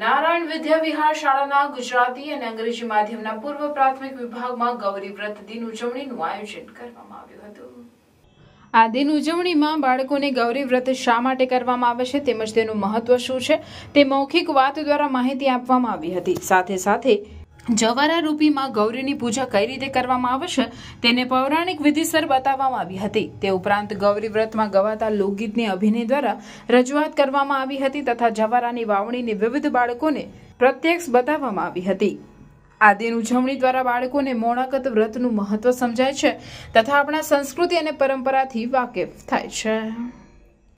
નારાયણ વિદ્યાવિહાર શાળાના ગુજરાતી અને અંગ્રેજી માધ્યમના પૂર્વ પ્રાથમિક વિભાગમાં ગૌરી વ્રત દિન ઉજવણીનું આયોજન કરવામાં આવ્યું હતું આ દિન ઉજવણીમાં બાળકોને ગૌરી વ્રત શા માટે કરવામાં આવે છે તેમજ તેનું મહત્વ શું છે તે મૌખિક વાત દ્વારા માહિતી આપવામાં આવી હતી સાથે સાથે જવારા રૂપીમાં ગૌરીની પૂજા કઈ રીતે કરવામાં આવશે તેને પૌરાણિક વિધિસર બતાવવામાં આવી હતી તે ઉપરાંત ગૌરી વ્રતમાં ગવાતા લોકગીતની અભિનય દ્વારા રજૂઆત કરવામાં આવી હતી તથા જવારાની વાવણીની વિવિધ બાળકોને પ્રત્યક્ષ બતાવવામાં આવી હતી આ દિન ઉજવણી દ્વારા બાળકોને મોણાકત વ્રતનું મહત્વ સમજાય છે તથા આપણા સંસ્કૃતિ અને પરંપરાથી વાકેફ થાય છે